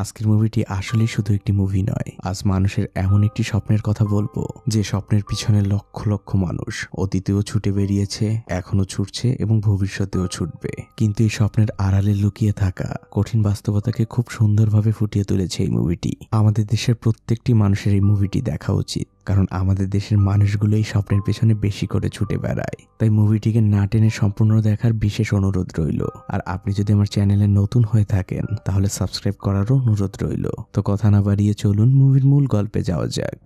আজকের মুভিটি আসলে শুধু একটি মুভি নয় আজ মানুষের এমন একটি স্বপ্নের কথা বলবো যে স্বপ্নের পিছনে লক্ষ লক্ষ মানুষ অতীতেও ছুটে বেরিয়েছে এখনো ছুটছে এবং ভবিষ্যতেও ছুটবে কিন্তু এই স্বপ্নের আড়ালে লুকিয়ে থাকা কঠিন বাস্তবতাকে খুব সুন্দরভাবে ফুটিয়ে তুলেছে এই মুভিটি আমাদের দেশের প্রত্যেকটি মানুষের এই মুভিটি দেখা উচিত কারণ আমাদের দেশের মানুষগুলো এই স্বপ্নের পেছনে বেশি করে ছুটে বেড়ায় তাই মুভিটিকে না টেনে সম্পূর্ণ দেখার বিশেষ অনুরোধ রইল আর আপনি যদি আমার চ্যানেলে নতুন হয়ে থাকেন তাহলে সাবস্ক্রাইব করারও অনুরোধ রইল তো কথা না বাড়িয়ে চলুন মুভির মূল গল্পে যাওয়া যাক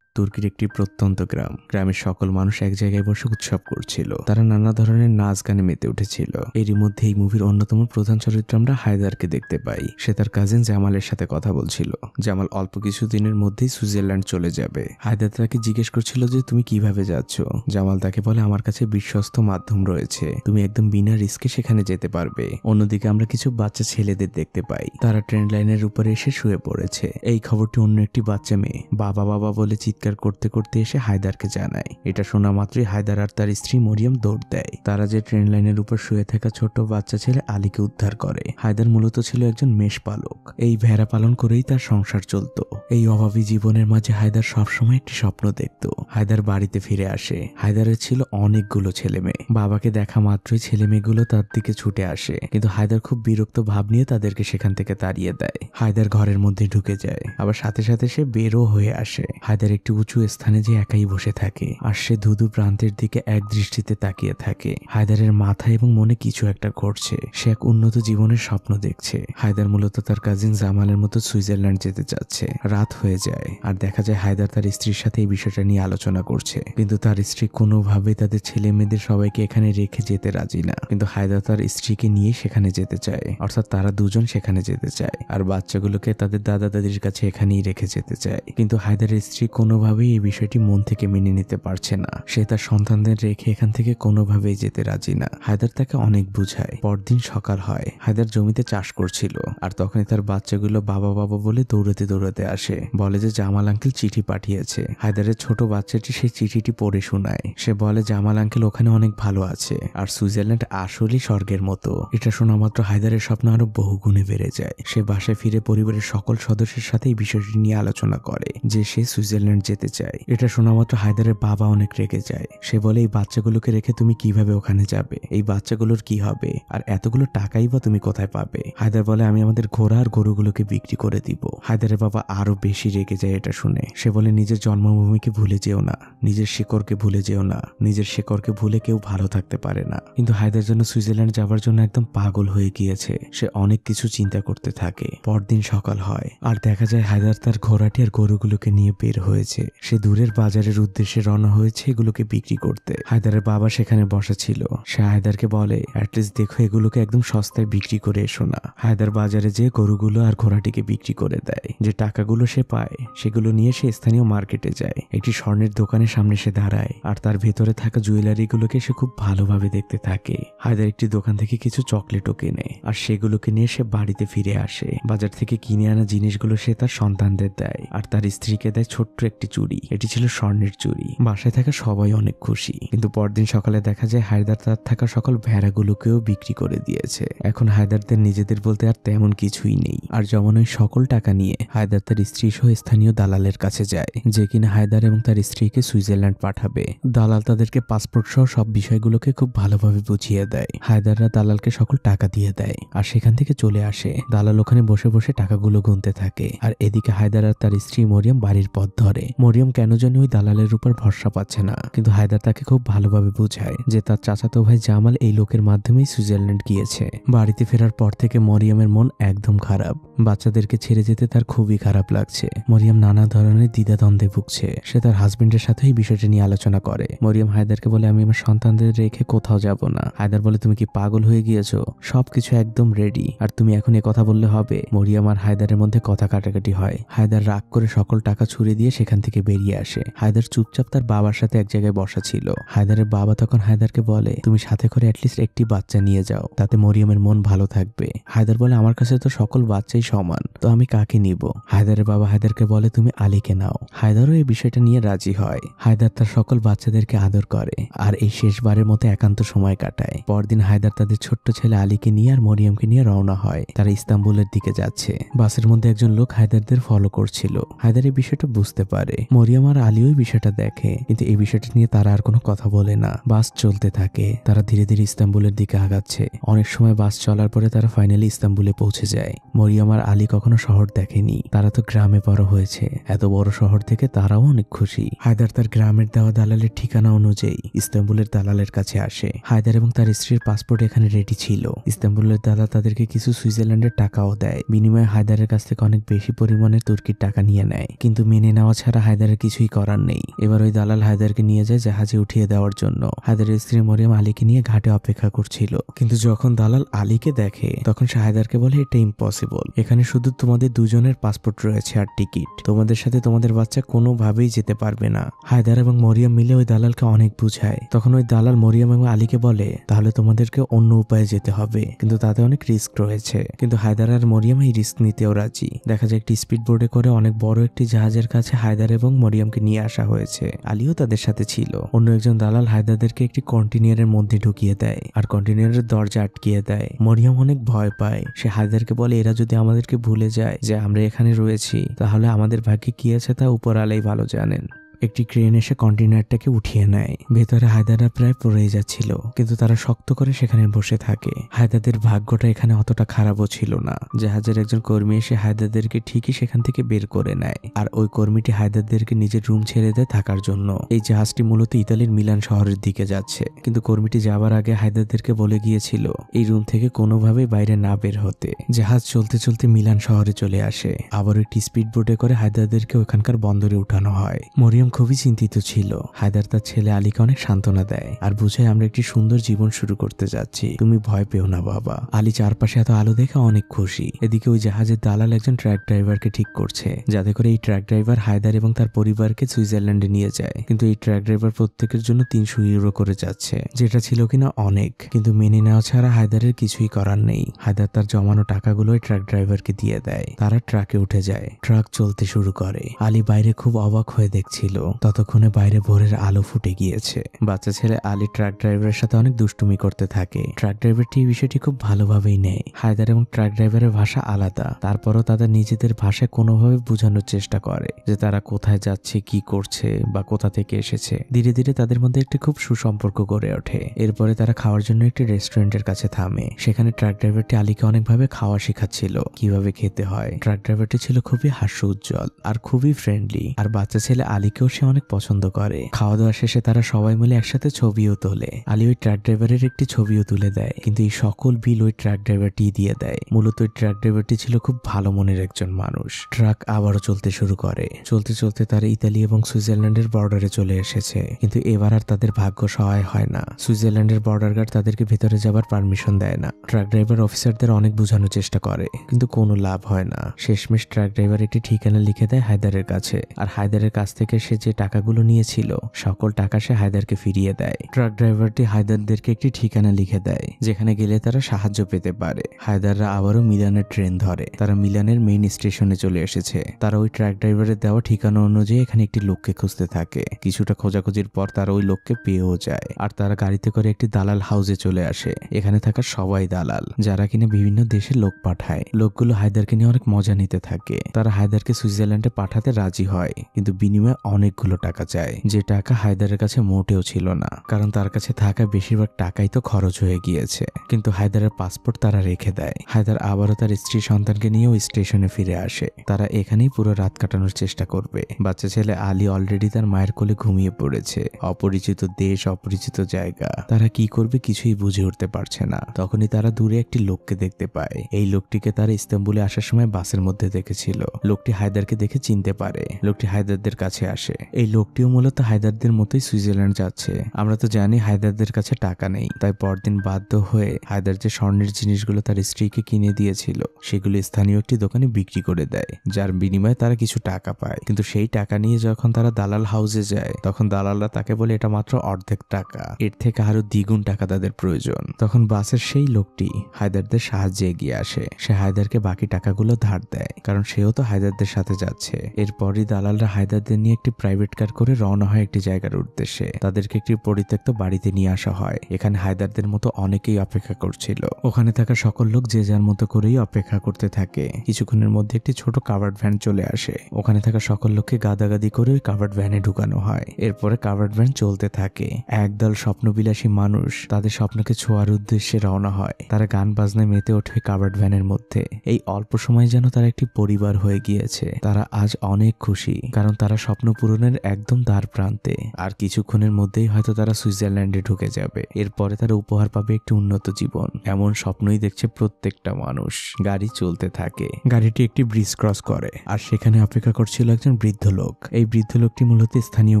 তুর্কির একটি প্রত্যন্ত গ্রাম গ্রামের সকল মানুষ এক জায়গায় বসে উৎসব করছিল তারা নানা ধরনের নাচ গানে মেতে উঠেছিল এরই মধ্যে এই মুভির অন্যতম প্রধান চরিত্র আমরা হায়দারকে দেখতে পাই সে তার কাজিন জামালের সাথে কথা বলছিল জামাল অল্প কিছু দিনের মধ্যেই সুইজারল্যান্ড চলে যাবে হায়দার তাকে জিজ্ঞেস করছিল যে তুমি কিভাবে যাচ্ছ জামাল তাকে বলে আমার কাছে বিশ্বস্ত মাধ্যম রয়েছে তুমি একদম বিনা রিস্কে সেখানে যেতে পারবে অন্যদিকে আমরা কিছু বাচ্চা ছেলেদের দেখতে পাই তারা ট্রেন লাইনের উপরে এসে শুয়ে পড়েছে এই খবরটি অন্য একটি বাচ্চা মেয়ে বাবা বাবা বলে চিৎকার চিৎকার করতে করতে এসে হায়দারকে জানায় এটা শোনা মাত্রই হায়দার আর তার স্ত্রী মরিয়াম দৌড় দেয় তারা যে ট্রেন লাইনের উপর শুয়ে থাকা ছোট বাচ্চা ছেলে আলীকে উদ্ধার করে হায়দার মূলত ছিল একজন মেষ পালক এই ভেড়া পালন করেই তার সংসার চলত এই অভাবী জীবনের মাঝে হায়দার সবসময় একটি স্বপ্ন দেখত হায়দার বাড়িতে ফিরে আসে হায়দারের ছিল অনেকগুলো ছেলে মেয়ে বাবাকে দেখা মাত্রই ছেলে মেয়েগুলো তার দিকে ছুটে আসে কিন্তু হায়দার খুব বিরক্ত ভাব নিয়ে তাদেরকে সেখান থেকে তাড়িয়ে দেয় হায়দার ঘরের মধ্যে ঢুকে যায় আবার সাথে সাথে সে বেরো হয়ে আসে হায়দার একটি একটি উঁচু স্থানে যে একাই বসে থাকে আর সে ধুধু প্রান্তের দিকে এক দৃষ্টিতে তাকিয়ে থাকে হায়দারের মাথা এবং মনে কিছু একটা ঘটছে সে এক উন্নত জীবনের স্বপ্ন দেখছে হায়দার মূলত তার কাজিন জামালের মতো সুইজারল্যান্ড যেতে চাচ্ছে রাত হয়ে যায় আর দেখা যায় হায়দার তার স্ত্রীর সাথে এই বিষয়টা নিয়ে আলোচনা করছে কিন্তু তার স্ত্রী কোনোভাবেই তাদের ছেলে মেয়েদের সবাইকে এখানে রেখে যেতে রাজি না কিন্তু হায়দার তার স্ত্রীকে নিয়ে সেখানে যেতে চায় অর্থাৎ তারা দুজন সেখানে যেতে চায় আর বাচ্চাগুলোকে তাদের দাদা দাদির কাছে এখানেই রেখে যেতে চায় কিন্তু হায়দারের স্ত্রী কোনো কোনোভাবেই এই বিষয়টি মন থেকে মেনে নিতে পারছে না সে তার সন্তানদের রেখে এখান থেকে কোনোভাবেই যেতে রাজি না হায়দার তাকে অনেক বুঝায় পরদিন সকাল হয় হায়দার জমিতে চাষ করছিল আর তখনই তার বাচ্চাগুলো বাবা বাবা বলে দৌড়াতে দৌড়াতে আসে বলে যে জামাল আঙ্কেল চিঠি পাঠিয়েছে হায়দারের ছোট বাচ্চাটি সেই চিঠিটি পড়ে শোনায় সে বলে জামাল আঙ্কেল ওখানে অনেক ভালো আছে আর সুইজারল্যান্ড আসলেই স্বর্গের মতো এটা শোনা মাত্র হায়দারের স্বপ্ন আরো বহু গুণে বেড়ে যায় সে বাসায় ফিরে পরিবারের সকল সদস্যের সাথে এই বিষয়টি নিয়ে আলোচনা করে যে সে সুইজারল্যান্ড যেতে চাই এটা শোনা মাত্র হায়দারের বাবা অনেক রেগে যায় সে বলে এই বাচ্চাগুলোকে রেখে তুমি কিভাবে ওখানে যাবে এই বাচ্চাগুলোর কি হবে আর এতগুলো টাকাই বা তুমি কোথায় পাবে হায়দার বলে আমি আমাদের ঘোড়া আর গরুগুলোকে বিক্রি করে দিব হায়দারের বাবা আরো বেশি রেগে যায় এটা শুনে সে বলে নিজের জন্মভূমিকে ভুলে যেও না নিজের শেকড়কে ভুলে যেও না নিজের শেকড়কে ভুলে কেউ ভালো থাকতে পারে না কিন্তু হায়দার জন্য সুইজারল্যান্ড যাওয়ার জন্য একদম পাগল হয়ে গিয়েছে সে অনেক কিছু চিন্তা করতে থাকে পরদিন সকাল হয় আর দেখা যায় হায়দার তার ঘোড়াটি আর গরুগুলোকে নিয়ে বের হয়েছে হয়েছে সে দূরের বাজারের উদ্দেশ্যে রওনা হয়েছে এগুলোকে বিক্রি করতে হায়দারের বাবা সেখানে বসা ছিল সে হায়দারকে বলে অ্যাটলিস্ট দেখো এগুলোকে একদম সস্তায় বিক্রি করে এসো না হায়দার বাজারে যে গরুগুলো আর ঘোড়াটিকে বিক্রি করে দেয় যে টাকাগুলো সে পায় সেগুলো নিয়ে সে স্থানীয় মার্কেটে যায় একটি স্বর্ণের দোকানের সামনে সে দাঁড়ায় আর তার ভেতরে থাকা জুয়েলারিগুলোকে সে খুব ভালোভাবে দেখতে থাকে হায়দার একটি দোকান থেকে কিছু চকলেটও কেনে আর সেগুলোকে নিয়ে সে বাড়িতে ফিরে আসে বাজার থেকে কিনে আনা জিনিসগুলো সে তার সন্তানদের দেয় আর তার স্ত্রীকে দেয় ছোট্ট একটি চুরি এটি ছিল স্বর্ণের চুরি বাসায় থাকা সবাই অনেক খুশি কিন্তু পরদিন সকালে দেখা যায় হায়দার তার থাকা সকল ভেড়াগুলোকেও বিক্রি করে দিয়েছে এখন হায়দারদের নিজেদের বলতে আর তেমন কিছুই নেই আর যেমন ওই সকল টাকা নিয়ে হায়দার তার স্ত্রী সহ স্থানীয় দালালের কাছে যায় যে কিনা হায়দার এবং তার স্ত্রীকে সুইজারল্যান্ড পাঠাবে দালাল তাদেরকে পাসপোর্ট সহ সব বিষয়গুলোকে খুব ভালোভাবে বুঝিয়ে দেয় হায়দাররা দালালকে সকল টাকা দিয়ে দেয় আর সেখান থেকে চলে আসে দালাল ওখানে বসে বসে টাকাগুলো গুনতে থাকে আর এদিকে হায়দার আর তার স্ত্রী মরিয়াম বাড়ির পথ ধরে মরিয়ম কেন জানি ওই দালালের উপর ভরসা পাচ্ছে না কিন্তু হায়দার তাকে খুব ভালোভাবে বোঝায় যে তার চাচাতো ভাই জামাল এই লোকের মাধ্যমেই সুইজারল্যান্ড গিয়েছে বাড়িতে ফেরার পর থেকে মরিয়মের মন একদম খারাপ বাচ্চাদেরকে ছেড়ে যেতে তার খুবই খারাপ লাগছে মরিয়াম নানা ধরনের দ্বিধাদ্বন্দ্বে ভুগছে সে তার হাজবেন্ডের সাথে এই বিষয়টি নিয়ে আলোচনা করে মরিয়াম হায়দারকে বলে আমি আমার সন্তানদের রেখে কোথাও যাব না হায়দার বলে তুমি কি পাগল হয়ে গিয়েছো সবকিছু একদম রেডি আর তুমি এখন এ কথা বললে হবে মরিয়াম আর হায়দারের মধ্যে কথা কাটাকাটি হয় হায়দার রাগ করে সকল টাকা ছুড়ে দিয়ে সেখান থেকে বেরিয়ে আসে হায়দার চুপচাপ তার বাবার সাথে এক জায়গায় বসা ছিল হায়দারের বাবা তখন হায়দারকে বলে তুমি সাথে করে অ্যাটলিস্ট একটি বাচ্চা নিয়ে যাও তাতে মরিয়ামের মন ভালো থাকবে হায়দার বলে আমার কাছে তো সকল বাচ্চাই সমান তো আমি কাকে নিব হায়দারের বাবা হায়দারকে বলে তুমি আলীকে নাও হায়দারও এই বিষয়টা নিয়ে রাজি হয় হায়দার তার সকল বাচ্চাদেরকে আদর করে আর এই শেষবারের মতো একান্ত সময় কাটায় পরদিন হায়দার তাদের ছোট্ট ছেলে আলীকে নিয়ে আর মরিয়মকে নিয়ে রওনা হয় তারা ইস্তাম্বুলের দিকে যাচ্ছে বাসের মধ্যে একজন লোক হায়দারদের ফলো করছিল হায়দার এই বিষয়টা বুঝতে পারে মরিয়াম আর আলীও বিষয়টা দেখে কিন্তু এই বিষয়টা নিয়ে তারা আর কোনো কথা বলে না বাস চলতে থাকে তারা ধীরে ধীরে ইস্তাম্বুলের দিকে আগাচ্ছে অনেক সময় বাস চলার পরে তারা ফাইনালি ইস্তাম্বুলে পৌঁছে যায় মরিয়াম আর আর আলী কখনো শহর দেখেনি তারা তো গ্রামে বড় হয়েছে এত বড় শহর থেকে তারাও অনেক খুশি হায়দার তার গ্রামের দেওয়া দালালের ঠিকানা অনুযায়ী ইস্তাম্বুলের দালালের কাছে আসে হায়দার এবং তার স্ত্রীর পাসপোর্ট এখানে রেডি ছিল ইস্তাম্বুলের দাদা তাদেরকে কিছু সুইজারল্যান্ডের টাকাও দেয় বিনিময়ে হায়দারের কাছ থেকে অনেক বেশি পরিমাণে তুর্কির টাকা নিয়ে নেয় কিন্তু মেনে নেওয়া ছাড়া হায়দারের কিছুই করার নেই এবার ওই দালাল হায়দারকে নিয়ে যায় জাহাজে উঠিয়ে দেওয়ার জন্য হায়দারের স্ত্রী মরিয়াম আলীকে নিয়ে ঘাটে অপেক্ষা করছিল কিন্তু যখন দালাল আলীকে দেখে তখন সে হায়দারকে বলে এটা ইম্পসিবল এখানে শুধু তোমাদের দুজনের পাসপোর্ট রয়েছে আর টিকিট তোমাদের সাথে তোমাদের বাচ্চা কোনোভাবেই যেতে পারবে না হায়দার এবং মরিয়াম মিলে ওই দালালকে অনেক বুঝায় তখন ওই দালাল মরিয়াম এবং আলীকে বলে তাহলে তোমাদেরকে অন্য উপায়ে যেতে হবে কিন্তু তাতে অনেক রিস্ক রয়েছে কিন্তু হায়দার আর মরিয়াম এই রিস্ক নিতেও রাজি দেখা যায় একটি স্পিড বোর্ডে করে অনেক বড় একটি জাহাজের কাছে হায়দার এবং মরিয়ামকে নিয়ে আসা হয়েছে আলীও তাদের সাথে ছিল অন্য একজন দালাল হায়দারদেরকে একটি কন্টিনিয়ারের মধ্যে ঢুকিয়ে দেয় আর কন্টিনিয়ারের দরজা আটকিয়ে দেয় মরিয়াম অনেক ভয় পায় সে হায়দারকে বলে এরা যদি আমাদের আমাদেরকে ভুলে যায় যে আমরা এখানে রয়েছি তাহলে আমাদের ভাগ্যে কি আছে তা উপরালাই ভালো জানেন একটি ক্রেন এসে কন্টেনারটাকে উঠিয়ে নেয় ভেতরে হায়দাররা প্রায় পড়ে যাচ্ছিল কিন্তু তারা শক্ত করে সেখানে বসে থাকে হায়দাদের ভাগ্যটা এখানে অতটা খারাপও ছিল না জাহাজের একজন কর্মী এসে হায়দাদেরকে ঠিকই সেখান থেকে বের করে নেয় আর ওই কর্মীটি হায়দারদেরকে নিজের রুম ছেড়ে দেয় থাকার জন্য এই জাহাজটি মূলত ইতালির মিলান শহরের দিকে যাচ্ছে কিন্তু কর্মীটি যাবার আগে হায়দারদেরকে বলে গিয়েছিল এই রুম থেকে কোনোভাবে বাইরে না বের হতে জাহাজ চলতে চলতে মিলান শহরে চলে আসে আবার একটি স্পিড বোটে করে হায়দারদেরকে ওখানকার বন্দরে উঠানো হয় মরিয়াম দুজন খুবই চিন্তিত ছিল হায়দার তার ছেলে আলীকে অনেক সান্ত্বনা দেয় আর বুঝে আমরা একটি সুন্দর জীবন শুরু করতে যাচ্ছি তুমি ভয় পেও না বাবা আলী চারপাশে এত আলো দেখে অনেক খুশি এদিকে ওই জাহাজের দালাল একজন ট্রাক ড্রাইভারকে ঠিক করছে যাতে করে এই ট্রাক ড্রাইভার হায়দার এবং তার পরিবারকে সুইজারল্যান্ডে নিয়ে যায় কিন্তু এই ট্রাক ড্রাইভার প্রত্যেকের জন্য তিনশো ইউরো করে যাচ্ছে যেটা ছিল কিনা অনেক কিন্তু মেনে নেওয়া ছাড়া হায়দারের কিছুই করার নেই হায়দার তার জমানো টাকাগুলো ট্রাক ড্রাইভারকে দিয়ে দেয় তারা ট্রাকে উঠে যায় ট্রাক চলতে শুরু করে আলী বাইরে খুব অবাক হয়ে দেখছিল ততক্ষণে বাইরে ভোরের আলো ফুটে গিয়েছে বাচ্চা ছেলে আলী ট্রাক ড্রাইভারের সাথে অনেক দুষ্টুমি করতে থাকে ট্রাক ড্রাইভারটি এই বিষয়টি খুব ভালোভাবেই নেয় হায়দার এবং ট্রাক ড্রাইভারের ভাষা আলাদা তারপরও তাদের নিজেদের ভাষায় কোনোভাবে বোঝানোর চেষ্টা করে যে তারা কোথায় যাচ্ছে কি করছে বা কোথা থেকে এসেছে ধীরে ধীরে তাদের মধ্যে একটি খুব সুসম্পর্ক গড়ে ওঠে এরপরে তারা খাওয়ার জন্য একটি রেস্টুরেন্টের কাছে থামে সেখানে ট্রাক ড্রাইভারটি আলীকে অনেকভাবে খাওয়া শেখাচ্ছিল কিভাবে খেতে হয় ট্রাক ড্রাইভারটি ছিল খুবই হাস্য উজ্জ্বল আর খুবই ফ্রেন্ডলি আর বাচ্চা ছেলে আলীকেও সে অনেক পছন্দ করে খাওয়া দাওয়া শেষে তারা সবাই মিলে একসাথে ছবিও তোলে আলী ওই ট্রাক ড্রাইভারের একটি ছবিও তুলে দেয় কিন্তু এই সকল বিল ওই ট্রাক ড্রাইভারটি দিয়ে দেয় মূলত ওই ট্রাক ড্রাইভারটি ছিল খুব ভালো মনের একজন মানুষ ট্রাক আবারও চলতে শুরু করে চলতে চলতে তারা ইতালি এবং সুইজারল্যান্ডের বর্ডারে চলে এসেছে কিন্তু এবার আর তাদের ভাগ্য সহায় হয় না সুইজারল্যান্ডের বর্ডার গার্ড তাদেরকে ভেতরে যাবার পারমিশন দেয় না ট্রাক ড্রাইভার অফিসারদের অনেক বোঝানোর চেষ্টা করে কিন্তু কোনো লাভ হয় না শেষমেশ ট্রাক ড্রাইভার একটি ঠিকানা লিখে দেয় হায়দারের কাছে আর হায়দারের কাছ থেকে সে যে টাকাগুলো নিয়েছিল সকল টাকা সে হায়দারকে ফিরিয়ে দেয় ট্রাক ড্রাইভারটি হায়দারদেরকে একটি ঠিকানা লিখে দেয় যেখানে গেলে তারা সাহায্য পেতে পারে হায়দাররা আবারও মিলানের ট্রেন ধরে তারা মিলানের মেইন স্টেশনে চলে এসেছে তারা ওই ট্রাক ড্রাইভারের দেওয়া ঠিকানা অনুযায়ী এখানে একটি লোককে খুঁজতে থাকে কিছুটা খোঁজাখুঁজির পর তারা ওই লোককে পেয়েও যায় আর তারা গাড়িতে করে একটি দালাল হাউসে চলে আসে এখানে থাকা সবাই দালাল যারা কিনা বিভিন্ন দেশে লোক পাঠায় লোকগুলো হায়দারকে নিয়ে অনেক মজা নিতে থাকে তারা হায়দারকে সুইজারল্যান্ডে পাঠাতে রাজি হয় কিন্তু বিনিময়ে অনেক অনেকগুলো টাকা চায় যে টাকা হায়দারের কাছে মোটেও ছিল না কারণ তার কাছে থাকা বেশিরভাগ টাকাই তো খরচ হয়ে গিয়েছে কিন্তু হায়দারের পাসপোর্ট তারা রেখে দেয় হায়দার আবারও তার স্ত্রী সন্তানকে নিয়েও স্টেশনে ফিরে আসে তারা এখানেই পুরো রাত কাটানোর চেষ্টা করবে বাচ্চা ছেলে আলী অলরেডি তার মায়ের কোলে ঘুমিয়ে পড়েছে অপরিচিত দেশ অপরিচিত জায়গা তারা কি করবে কিছুই বুঝে উঠতে পারছে না তখনই তারা দূরে একটি লোককে দেখতে পায় এই লোকটিকে তারা ইস্তাম্বুলে আসার সময় বাসের মধ্যে দেখেছিল লোকটি হায়দারকে দেখে চিনতে পারে লোকটি হায়দারদের কাছে আসে এই লোকটিও মূলত হায়দারদের মতোই সুইজারল্যান্ড যাচ্ছে আমরা তো জানি হায়দারদের কাছে টাকা নেই তাই পরদিন বাধ্য হয়ে হায়দার যে স্বর্ণের জিনিসগুলো তার স্ত্রীকে কিনে দিয়েছিল সেগুলো স্থানীয় একটি দোকানে বিক্রি করে দেয় যার বিনিময়ে তারা কিছু টাকা পায় কিন্তু সেই টাকা নিয়ে যখন তারা দালাল হাউসে যায় তখন দালালরা তাকে বলে এটা মাত্র অর্ধেক টাকা এর থেকে আরো দ্বিগুণ টাকা তাদের প্রয়োজন তখন বাসের সেই লোকটি হায়দারদের সাহায্যে এগিয়ে আসে সে হায়দারকে বাকি টাকাগুলো ধার দেয় কারণ সেও তো হায়দারদের সাথে যাচ্ছে এরপরই দালালরা হায়দারদের নিয়ে একটি প্রাইভেট কার করে রওনা হয় একটি জায়গার উদ্দেশ্যে তাদেরকে একটি পরিত্যক্ত বাড়িতে নিয়ে আসা হয় এখানে হায়দারদের মতো অনেকেই অপেক্ষা করছিল ওখানে থাকা সকল লোক যে যার মতো করেই অপেক্ষা করতে থাকে কিছুক্ষণের মধ্যে একটি ছোট কাভার্ড ভ্যান চলে আসে ওখানে থাকা সকল লোককে গাদাগাদি করে ওই কাভার্ড ভ্যানে ঢুকানো হয় এরপরে কাভার্ড ভ্যান চলতে থাকে একদল স্বপ্নবিলাসী মানুষ তাদের স্বপ্নকে ছোঁয়ার উদ্দেশ্যে রওনা হয় তারা গান বাজনায় মেতে ওঠে কাভার্ড ভ্যানের মধ্যে এই অল্প সময় যেন তারা একটি পরিবার হয়ে গিয়েছে তারা আজ অনেক খুশি কারণ তারা স্বপ্ন পুরনের একদম দ্বার প্রান্তে আর কিছুক্ষণের মধ্যেই হয়তো তারা সুইজারল্যান্ডে ঢুকে যাবে এরপরে তারা উপহার পাবে একটি উন্নত জীবন এমন স্বপ্নই দেখছে প্রত্যেকটা মানুষ গাড়ি চলতে থাকে গাড়িটি একটি ব্রিজ ক্রস করে আর সেখানে অপেক্ষা করছিল একজন বৃদ্ধ লোক এই বৃদ্ধ লোকটি মূলত স্থানীয়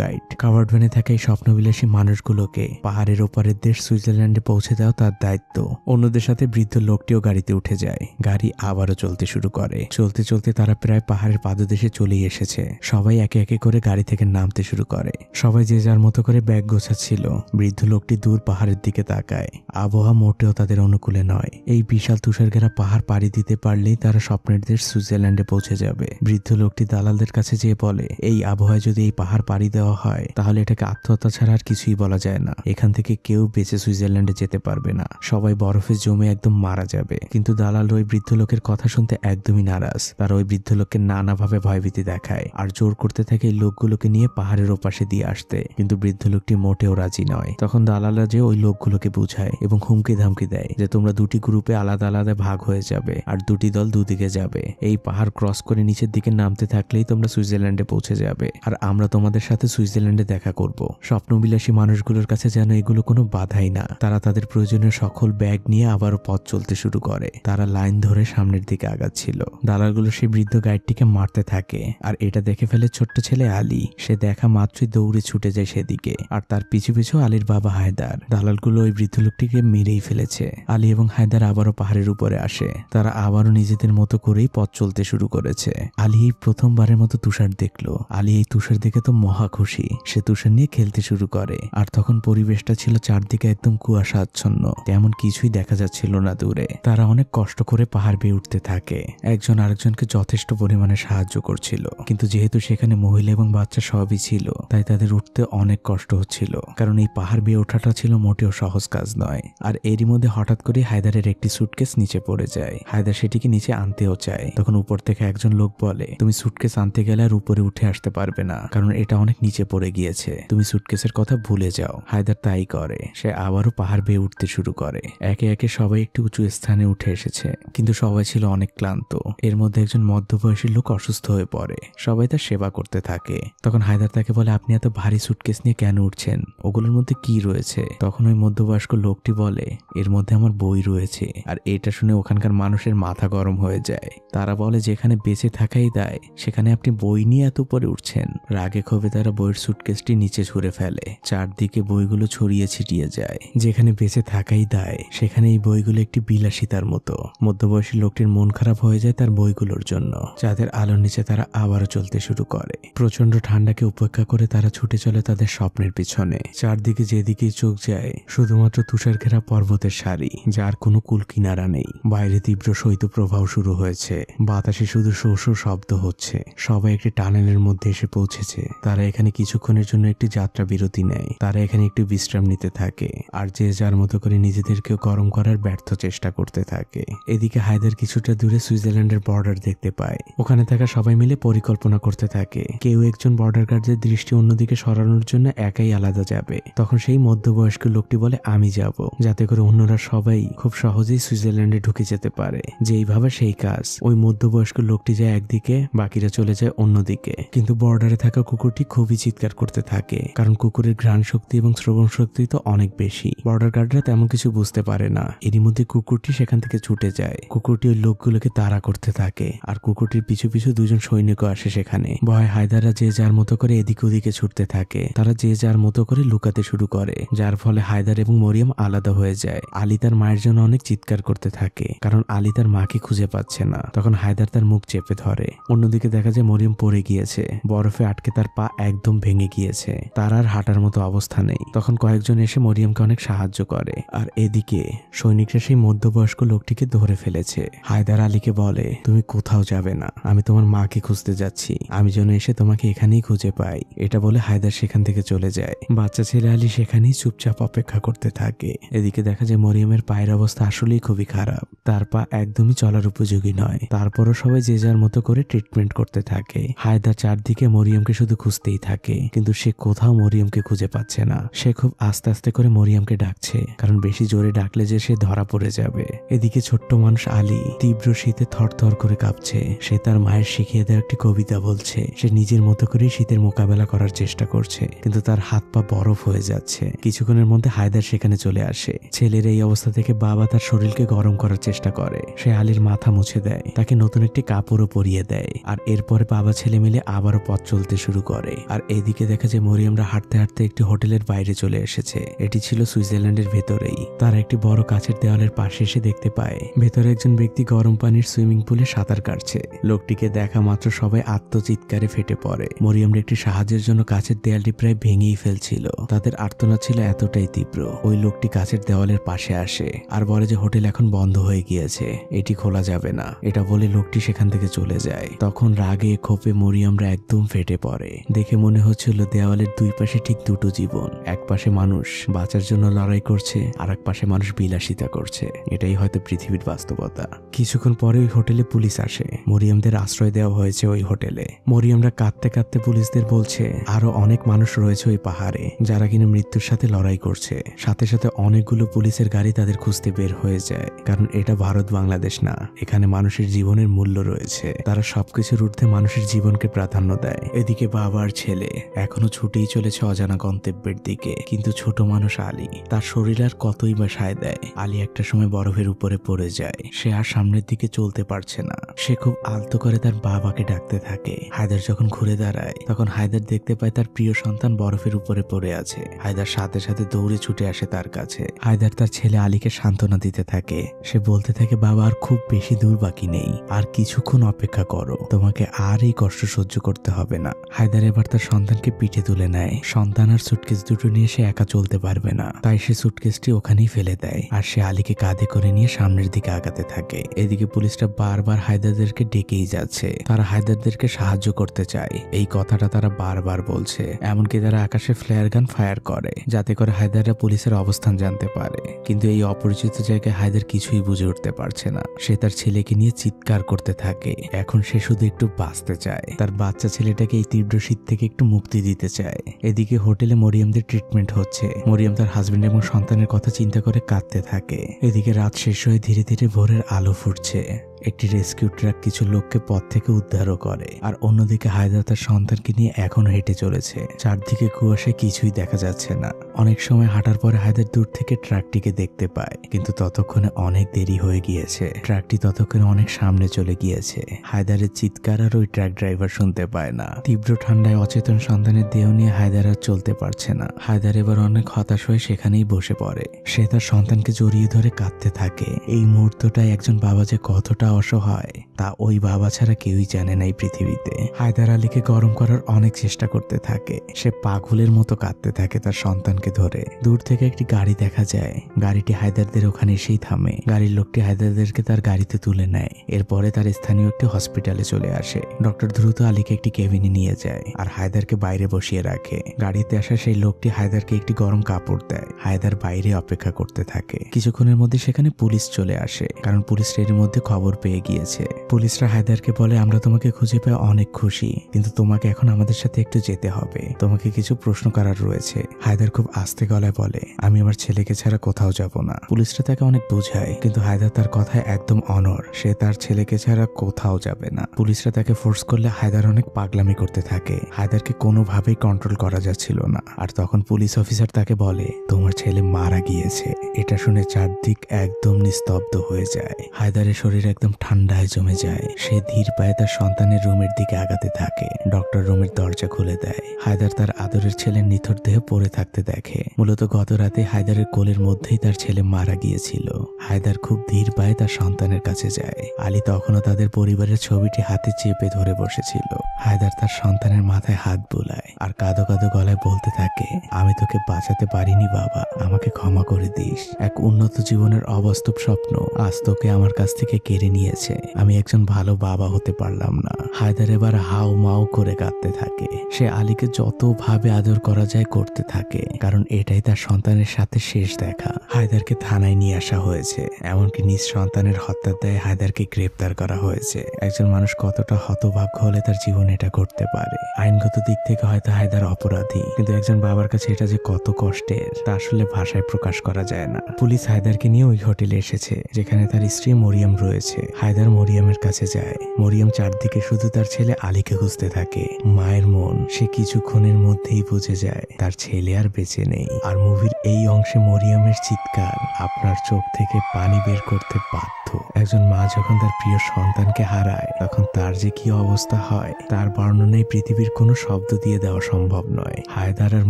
গাইড কাভার্ড ভ্যানে থাকা এই স্বপ্নবিলাসী মানুষগুলোকে পাহাড়ের ওপারের দেশ সুইজারল্যান্ডে পৌঁছে দেওয়া তার দায়িত্ব অন্যদের সাথে বৃদ্ধ লোকটিও গাড়িতে উঠে যায় গাড়ি আবারও চলতে শুরু করে চলতে চলতে তারা প্রায় পাহাড়ের পাদদেশে চলেই এসেছে সবাই একে একে করে গাড়ি থেকে নামতে শুরু করে সবাই যে যার মতো করে ব্যাগ গোছাচ্ছিল বৃদ্ধ লোকটি দূর পাহাড়ের দিকে তাকায় আবহাওয়া মোটেও তাদের অনুকূলে নয় এই বিশাল ঘেরা পাহাড় পাড়ি দিতে পারলেই তারা স্বপ্নের দেশ সুইজারল্যান্ডে পৌঁছে যাবে বৃদ্ধ লোকটি দালালদের কাছে যে বলে এই আবহাওয়া যদি এই পাহাড় পাড়ি দেওয়া হয় তাহলে এটাকে আত্মহত্যা ছাড়া আর কিছুই বলা যায় না এখান থেকে কেউ বেঁচে সুইজারল্যান্ডে যেতে পারবে না সবাই বরফে জমে একদম মারা যাবে কিন্তু দালাল ওই বৃদ্ধ লোকের কথা শুনতে একদমই নারাজ তারা ওই বৃদ্ধ লোককে নানাভাবে ভয়ভীতি দেখায় আর জোর করতে থাকে লোক লোকগুলোকে নিয়ে পাহাড়ের ওপাশে দিয়ে আসতে কিন্তু বৃদ্ধ লোকটি মোটেও রাজি নয় তখন দালালরা যে ওই লোকগুলোকে বুঝায় এবং হুমকি ধামকি দেয় যে তোমরা দুটি গ্রুপে আলাদা আলাদা ভাগ হয়ে যাবে আর দুটি দল দুদিকে যাবে এই পাহাড় ক্রস করে নিচের দিকে নামতে থাকলেই তোমরা সুইজারল্যান্ডে পৌঁছে যাবে আর আমরা তোমাদের সাথে সুইজারল্যান্ডে দেখা করব স্বপ্নবিলাসী মানুষগুলোর কাছে যেন এগুলো কোনো বাধাই না তারা তাদের প্রয়োজনীয় সকল ব্যাগ নিয়ে আবারও পথ চলতে শুরু করে তারা লাইন ধরে সামনের দিকে আগাচ্ছিল দালালগুলো সেই বৃদ্ধ গাইডটিকে মারতে থাকে আর এটা দেখে ফেলে ছোট্ট ছেলে আলি আলী সে দেখা মাত্রই দৌড়ে ছুটে যায় সেদিকে আর তার পিছু পিছু আলীর বাবা হায়দার দালালগুলো ওই বৃদ্ধ লোকটিকে মেরেই ফেলেছে আলী এবং হায়দার আবারও পাহাড়ের উপরে আসে তারা আবারও নিজেদের মতো করেই পথ চলতে শুরু করেছে আলী এই প্রথমবারের মতো তুষার দেখলো আলী এই তুষার দেখে তো মহা খুশি সে তুষার নিয়ে খেলতে শুরু করে আর তখন পরিবেশটা ছিল চারদিকে একদম কুয়াশা আচ্ছন্ন তেমন কিছুই দেখা যাচ্ছিল না দূরে তারা অনেক কষ্ট করে পাহাড় বেয়ে উঠতে থাকে একজন আরেকজনকে যথেষ্ট পরিমাণে সাহায্য করছিল কিন্তু যেহেতু সেখানে মহিলা এবং বাচ্চা সবই ছিল তাই তাদের উঠতে অনেক কষ্ট হচ্ছিল কারণ এই পাহাড় বেয়ে ওঠাটা ছিল মোটেও সহজ কাজ নয় আর এরই মধ্যে হঠাৎ করে হায়দারের একটি সুটকেস নিচে পড়ে যায় হায়দার সেটিকে নিচে আনতেও চায় তখন উপর থেকে একজন লোক বলে তুমি সুটকেস আনতে গেলে আর উপরে উঠে আসতে পারবে না কারণ এটা অনেক নিচে পড়ে গিয়েছে তুমি সুটকেসের কথা ভুলে যাও হায়দার তাই করে সে আবারও পাহাড় বেয়ে উঠতে শুরু করে একে একে সবাই একটি উঁচু স্থানে উঠে এসেছে কিন্তু সবাই ছিল অনেক ক্লান্ত এর মধ্যে একজন মধ্যবয়সী লোক অসুস্থ হয়ে পড়ে সবাই তার সেবা করতে থাকে তখন হায়দার তাকে বলে আপনি এত ভারী সুটকেস নিয়ে কেন উঠছেন ওগুলোর মধ্যে কি রয়েছে তখন ওই মধ্যবয়স্ক লোকটি বলে এর মধ্যে আমার বই রয়েছে আর এটা শুনে ওখানকার মানুষের মাথা গরম হয়ে যায় তারা বলে যেখানে বেঁচে থাকাই দায় সেখানে আপনি বই নিয়ে এত উপরে উঠছেন রাগে ক্ষোভে তারা বইয়ের সুটকেসটি নিচে ছুঁড়ে ফেলে চারদিকে বইগুলো ছড়িয়ে ছিটিয়ে যায় যেখানে বেঁচে থাকাই দায় সেখানে এই বইগুলো একটি বিলাসিতার মতো মধ্যবয়সী লোকটির মন খারাপ হয়ে যায় তার বইগুলোর জন্য যাদের আলোর নিচে তারা আবারও চলতে শুরু করে প্রচন্ড প্রচণ্ড ঠান্ডাকে উপেক্ষা করে তারা ছুটে চলে তাদের স্বপ্নের পিছনে চারদিকে যেদিকে চোখ যায় শুধুমাত্র তুষার ঘেরা পর্বতের সারি যার কোনো কুল কিনারা নেই বাইরে তীব্র শৈত প্রভাব শুরু হয়েছে বাতাসে শুধু শোষ শব্দ হচ্ছে সবাই একটি টানেলের মধ্যে এসে পৌঁছেছে তারা এখানে কিছুক্ষণের জন্য একটি যাত্রা বিরতি নেয় তারা এখানে একটু বিশ্রাম নিতে থাকে আর যে যার মতো করে নিজেদেরকে গরম করার ব্যর্থ চেষ্টা করতে থাকে এদিকে হায়দার কিছুটা দূরে সুইজারল্যান্ডের বর্ডার দেখতে পায় ওখানে থাকা সবাই মিলে পরিকল্পনা করতে থাকে কেউ একজন একজন বর্ডার গার্ডদের দৃষ্টি অন্যদিকে সরানোর জন্য একাই আলাদা যাবে তখন সেই মধ্যবয়স্ক লোকটি বলে আমি যাব যাতে করে অন্যরা সবাই খুব সহজেই সুইজারল্যান্ডে ঢুকে যেতে পারে যেইভাবে সেই কাজ ওই মধ্যবয়স্ক লোকটি যায় একদিকে বাকিরা চলে যায় অন্যদিকে কিন্তু বর্ডারে থাকা কুকুরটি খুবই চিৎকার করতে থাকে কারণ কুকুরের ঘ্রাণ শক্তি এবং শ্রবণ শক্তি তো অনেক বেশি বর্ডার গার্ডরা তেমন কিছু বুঝতে পারে না এরই মধ্যে কুকুরটি সেখান থেকে ছুটে যায় কুকুরটি ওই লোকগুলোকে তাড়া করতে থাকে আর কুকুরটির পিছু পিছু দুজন সৈনিকও আসে সেখানে ভয় হায়দারা যে যার মতো করে এদিক ওদিকে ছুটতে থাকে তারা যে যার মতো করে লুকাতে শুরু করে যার ফলে হায়দার এবং মরিয়াম আলাদা হয়ে যায় আলী তার মায়ের জন্য অনেক চিৎকার করতে থাকে কারণ আলী তার মাকে খুঁজে পাচ্ছে না তখন হায়দার তার মুখ চেপে ধরে অন্যদিকে দেখা যায় মরিয়াম পড়ে গিয়েছে বরফে আটকে তার পা একদম ভেঙে গিয়েছে তার আর হাঁটার মতো অবস্থা নেই তখন কয়েকজন এসে মরিয়ামকে অনেক সাহায্য করে আর এদিকে সৈনিকরা সেই মধ্যবয়স্ক লোকটিকে ধরে ফেলেছে হায়দার আলীকে বলে তুমি কোথাও যাবে না আমি তোমার মাকে খুঁজতে যাচ্ছি আমি যেন এসে তোমাকে সেখানেই খুঁজে পায় এটা বলে হায়দার সেখান থেকে চলে যায় বাচ্চা ছেলে আলী সেখানেই চুপচাপ অপেক্ষা করতে থাকে এদিকে দেখা যায় মরিয়মের পায়ের অবস্থা আসলেই খুবই খারাপ তার পা একদমই চলার উপযোগী নয় তারপরও সবাই যে যার মতো করে ট্রিটমেন্ট করতে থাকে হায়দার চারদিকে মরিয়মকে শুধু খুঁজতেই থাকে কিন্তু সে কোথাও মরিয়মকে খুঁজে পাচ্ছে না সে খুব আস্তে আস্তে করে মরিয়মকে ডাকছে কারণ বেশি জোরে ডাকলে যে সে ধরা পড়ে যাবে এদিকে ছোট্ট মানুষ আলী তীব্র শীতে থর থর করে কাঁপছে সে তার মায়ের শিখিয়ে দেওয়া একটি কবিতা বলছে সে নিজের মতো করেই শীতের মোকাবেলা করার চেষ্টা করছে কিন্তু তার হাত পা বরফ হয়ে যাচ্ছে কিছুক্ষণের মধ্যে হায়দার সেখানে চলে আসে ছেলের এই অবস্থা থেকে বাবা তার শরীরকে গরম করার চেষ্টা করে সে আলীর মাথা মুছে দেয় তাকে নতুন একটি কাপড়ও পরিয়ে দেয় আর এরপরে বাবা ছেলে মিলে আবারও পথ চলতে শুরু করে আর এদিকে দেখা যায় মরিয়ামরা হাঁটতে হাঁটতে একটি হোটেলের বাইরে চলে এসেছে এটি ছিল সুইজারল্যান্ডের ভেতরেই তারা একটি বড় কাছের দেওয়ালের পাশে এসে দেখতে পায় ভেতরে একজন ব্যক্তি গরম পানির সুইমিং পুলে সাঁতার কাটছে লোকটিকে দেখা মাত্র সবাই আত্মচিৎকারে ফেটে পড়ে মরিয়াম একটি সাহায্যের জন্য কাছের দেয়ালটি প্রায় ভেঙেই ফেলছিল তাদের আর্তনা ছিল এতটাই তীব্র ওই লোকটি কাছের দেওয়ালের পাশে আসে আর বলে যে হোটেল এখন বন্ধ হয়ে গিয়েছে এটি খোলা যাবে না এটা বলে লোকটি সেখান থেকে চলে যায় তখন রাগে ক্ষোভে মরিয়ামরা একদম ফেটে পড়ে দেখে মনে হচ্ছিল দেওয়ালের দুই পাশে ঠিক দুটো জীবন এক পাশে মানুষ বাঁচার জন্য লড়াই করছে আর এক পাশে মানুষ বিলাসিতা করছে এটাই হয়তো পৃথিবীর বাস্তবতা কিছুক্ষণ পরে ওই হোটেলে পুলিশ আসে মরিয়ামদের আশ্রয় দেওয়া হয়েছে ওই হোটেলে মরিয়ামরা কাঁদতে কাঁদতে থাকতে পুলিশদের বলছে আরো অনেক মানুষ রয়েছে ওই পাহাড়ে যারা কিনা মৃত্যুর সাথে লড়াই করছে সাথে সাথে অনেকগুলো পুলিশের গাড়ি তাদের খুঁজতে বের হয়ে যায় কারণ এটা ভারত বাংলাদেশ না এখানে মানুষের জীবনের মূল্য রয়েছে তারা সবকিছুর ঊর্ধ্বে মানুষের জীবনকে প্রাধান্য দেয় এদিকে বাবার ছেলে এখনো ছুটেই চলেছে অজানা গন্তব্যের দিকে কিন্তু ছোট মানুষ আলী তার শরীর আর কতই বা সায় দেয় আলী একটা সময় বরফের উপরে পড়ে যায় সে আর সামনের দিকে চলতে পারছে না সে খুব আলতো করে তার বাবাকে ডাকতে থাকে হায়দার যখন ঘুরে দাঁড়ায় দাঁড়ায় তখন হায়দার দেখতে পায় তার প্রিয় সন্তান বরফের উপরে পড়ে আছে হায়দার সাথে সাথে দৌড়ে ছুটে আসে তার কাছে হায়দার তার ছেলে আলীকে সান্ত্বনা দিতে থাকে সে বলতে থাকে বাবা আর খুব বেশি দূর বাকি নেই আর কিছুক্ষণ অপেক্ষা করো তোমাকে আর এই কষ্ট সহ্য করতে হবে না হায়দার এবার তার সন্তানকে পিঠে তুলে নেয় সন্তান আর সুটকেস দুটো নিয়ে সে একা চলতে পারবে না তাই সে সুটকেসটি ওখানেই ফেলে দেয় আর সে আলীকে কাঁধে করে নিয়ে সামনের দিকে আগাতে থাকে এদিকে পুলিশরা বারবার হায়দারদেরকে ডেকেই যাচ্ছে তারা হায়দারদেরকে সাহায্য করতে চায় এই কথাটা তারা বারবার বলছে এমনকি তারা আকাশে ফ্লেয়ার গান ফায়ার করে যাতে করে হায়দাররা পুলিশের অবস্থান জানতে পারে কিন্তু এই অপরিচিত জায়গায় হায়দার কিছুই বুঝে উঠতে পারছে না সে তার ছেলেকে নিয়ে চিৎকার করতে থাকে এখন সে শুধু একটু বাঁচতে চায় তার বাচ্চা ছেলেটাকে এই তীব্র শীত থেকে একটু মুক্তি দিতে চায় এদিকে হোটেলে মরিয়মদের ট্রিটমেন্ট হচ্ছে মরিয়াম তার হাজবেন্ড এবং সন্তানের কথা চিন্তা করে কাঁদতে থাকে এদিকে রাত শেষ হয়ে ধীরে ধীরে ভোরের আলো ফুটছে একটি রেস্কিউ ট্রাক কিছু লোককে পথ থেকে উদ্ধারও করে আর অন্যদিকে হায়দার তার সন্তানকে নিয়ে এখন হেঁটে চলেছে চারদিকে কুয়াশায় কিছুই দেখা যাচ্ছে না অনেক সময় হাঁটার পরে হায়দার দূর থেকে ট্রাকটিকে দেখতে পায় কিন্তু ততক্ষণে অনেক দেরি হয়ে গিয়েছে ট্রাকটি ততক্ষণে অনেক সামনে চলে গিয়েছে হায়দারের চিৎকার আর ওই ট্রাক ড্রাইভার শুনতে পায় না তীব্র ঠান্ডায় অচেতন সন্তানের দেহ নিয়ে হায়দার আর চলতে পারছে না হায়দার এবার অনেক হতাশ হয়ে সেখানেই বসে পড়ে সে তার সন্তানকে জড়িয়ে ধরে কাঁদতে থাকে এই মুহূর্তটায় একজন বাবা যে কতটা অসহায় তা ওই বাবা ছাড়া কেউই জানে না পৃথিবীতে হায়দার আলীকে গরম করার অনেক চেষ্টা করতে থাকে সে পাগলের মতো কাঁদতে থাকে তার সন্তানকে লোকটাকে ধরে দূর থেকে একটি গাড়ি দেখা যায় গাড়িটি হায়দারদের ওখানে এসেই থামে গাড়ির লোকটি হায়দারদেরকে তার গাড়িতে তুলে নেয় এরপরে তার স্থানীয় একটি হসপিটালে চলে আসে ডক্টর দ্রুত আলীকে একটি কেবিনে নিয়ে যায় আর হায়দারকে বাইরে বসিয়ে রাখে গাড়িতে আসা সেই লোকটি হায়দারকে একটি গরম কাপড় দেয় হায়দার বাইরে অপেক্ষা করতে থাকে কিছুক্ষণের মধ্যে সেখানে পুলিশ চলে আসে কারণ পুলিশ এর মধ্যে খবর পেয়ে গিয়েছে পুলিশরা হায়দারকে বলে আমরা তোমাকে খুঁজে পেয়ে অনেক খুশি কিন্তু তোমাকে এখন আমাদের সাথে একটু যেতে হবে তোমাকে কিছু প্রশ্ন করার রয়েছে হায়দার খুব আস্তে গলায় বলে আমি আমার ছেলেকে ছাড়া কোথাও যাব না পুলিশরা তাকে অনেক বোঝায় কিন্তু হায়দার তার কথায় একদম অনর সে তার ছেলেকে ছাড়া কোথাও যাবে না পুলিশরা তাকে ফোর্স করলে হায়দার অনেক পাগলামি করতে থাকে হায়দারকে কোনোভাবেই কন্ট্রোল করা যাচ্ছিল না আর তখন পুলিশ অফিসার তাকে বলে তোমার ছেলে মারা গিয়েছে এটা শুনে চারদিক একদম নিস্তব্ধ হয়ে যায় হায়দারের শরীর একদম ঠান্ডায় জমে যায় সে ধীর পায়ে তার সন্তানের রুমের দিকে আগাতে থাকে ডক্টর রুমের দরজা খুলে দেয় হায়দার তার আদরের ছেলের নিথর দেহে পড়ে থাকতে দেয় দেখে মূলত গত রাতে হায়দারের কোলের মধ্যেই তার ছেলে মারা গিয়েছিল হায়দার খুব ধীর পায়ে তার সন্তানের কাছে যায় আলী তখনও তাদের পরিবারের ছবিটি হাতে চেপে ধরে বসেছিল হায়দার তার সন্তানের মাথায় হাত বোলায় আর কাঁদো কাঁদো গলায় বলতে থাকে আমি তোকে বাঁচাতে পারিনি বাবা আমাকে ক্ষমা করে দিস এক উন্নত জীবনের অবাস্তব স্বপ্ন আজ তোকে আমার কাছ থেকে কেড়ে নিয়েছে আমি একজন ভালো বাবা হতে পারলাম না হায়দার এবার হাও মাও করে কাঁদতে থাকে সে আলীকে যতভাবে আদর করা যায় করতে থাকে কারণ এটাই তার সন্তানের সাথে শেষ দেখা হায়দারকে থানায় নিয়ে আসা হয়েছে এমনকি নিজ সন্তানের হত্যার দায়ে হায়দারকে গ্রেপ্তার করা হয়েছে একজন মানুষ কতটা হতভাগ্য হলে তার জীবন এটা ঘটতে পারে আইনগত দিক থেকে হয়তো হায়দার অপরাধী কিন্তু একজন বাবার কাছে এটা যে কত কষ্টের তা আসলে ভাষায় প্রকাশ করা যায় না পুলিশ হায়দারকে নিয়ে ওই হোটেলে এসেছে যেখানে তার স্ত্রী মরিয়াম রয়েছে হায়দার মরিয়ামের কাছে যায় মরিয়াম চারদিকে শুধু তার ছেলে আলীকে খুঁজতে থাকে মায়ের মন সে কিছুক্ষণের মধ্যেই বুঝে যায় তার ছেলে আর বেঁচে বেঁচে নেই আর মুভির এই অংশে মরিয়ামের চিৎকার আপনার চোখ থেকে পানি বের করতে বাধ্য অর্থ একজন মা যখন তার প্রিয় সন্তানকে হারায় তখন তার যে কি অবস্থা হয় তার বর্ণনায় পৃথিবীর কোনো শব্দ দিয়ে দেওয়া সম্ভব নয় হায়দার আর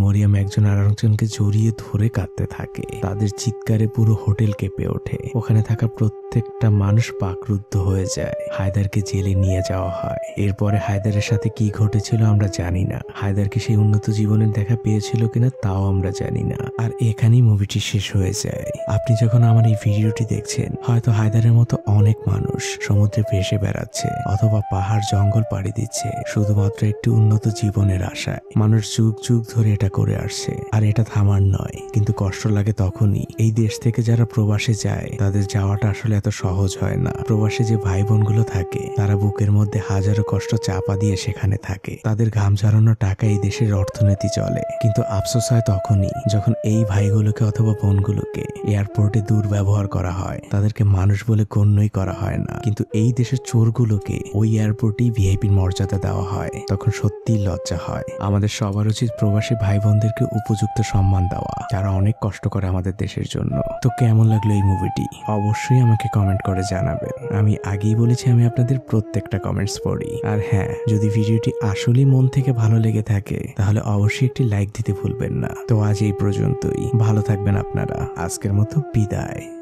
মরিয়াম একজন আর একজনকে জড়িয়ে ধরে কাঁদতে থাকে তাদের চিৎকারে পুরো হোটেল কেঁপে ওঠে ওখানে থাকা প্রত্যেকটা মানুষ পাকরুদ্ধ হয়ে যায় হায়দারকে জেলে নিয়ে যাওয়া হয় এরপরে হায়দারের সাথে কি ঘটেছিল আমরা জানি না হায়দারকে সেই উন্নত জীবনের দেখা পেয়েছিল কিনা তাও আমরা জানি না আর এখানেই মুভিটি শেষ হয়ে যায় আপনি যখন আমার এই ভিডিওটি দেখছেন হয়তো হায়দারের তাদের মতো অনেক মানুষ সমুদ্রে ভেসে বেড়াচ্ছে অথবা পাহাড় জঙ্গল পাড়ি দিচ্ছে শুধুমাত্র একটি উন্নত জীবনের আশায় মানুষ যুগ যুগ ধরে এটা করে আসছে আর এটা থামার নয় কিন্তু কষ্ট লাগে তখনই এই দেশ থেকে যারা প্রবাসে যায় তাদের যাওয়াটা আসলে এত সহজ হয় না প্রবাসে যে ভাই বোনগুলো থাকে তারা বুকের মধ্যে হাজারো কষ্ট চাপা দিয়ে সেখানে থাকে তাদের ঘাম ঝরানো টাকা এই দেশের অর্থনীতি চলে কিন্তু আফসোস হয় তখনই যখন এই ভাইগুলোকে অথবা বোনগুলোকে এয়ারপোর্টে দুর্ব্যবহার করা হয় তাদেরকে মানুষ বলে বলে গণ্যই করা হয় না কিন্তু এই দেশের চোরগুলোকে ওই এয়ারপোর্টে ভিআইপির মর্যাদা দেওয়া হয় তখন সত্যি লজ্জা হয় আমাদের সবার উচিত প্রবাসী ভাই বোনদেরকে উপযুক্ত সম্মান দেওয়া যারা অনেক কষ্ট করে আমাদের দেশের জন্য তো কেমন লাগলো এই মুভিটি অবশ্যই আমাকে কমেন্ট করে জানাবেন আমি আগেই বলেছি আমি আপনাদের প্রত্যেকটা কমেন্টস পড়ি আর হ্যাঁ যদি ভিডিওটি আসলেই মন থেকে ভালো লেগে থাকে তাহলে অবশ্যই একটি লাইক দিতে ভুলবেন না তো আজ এই পর্যন্তই ভালো থাকবেন আপনারা আজকের মতো বিদায়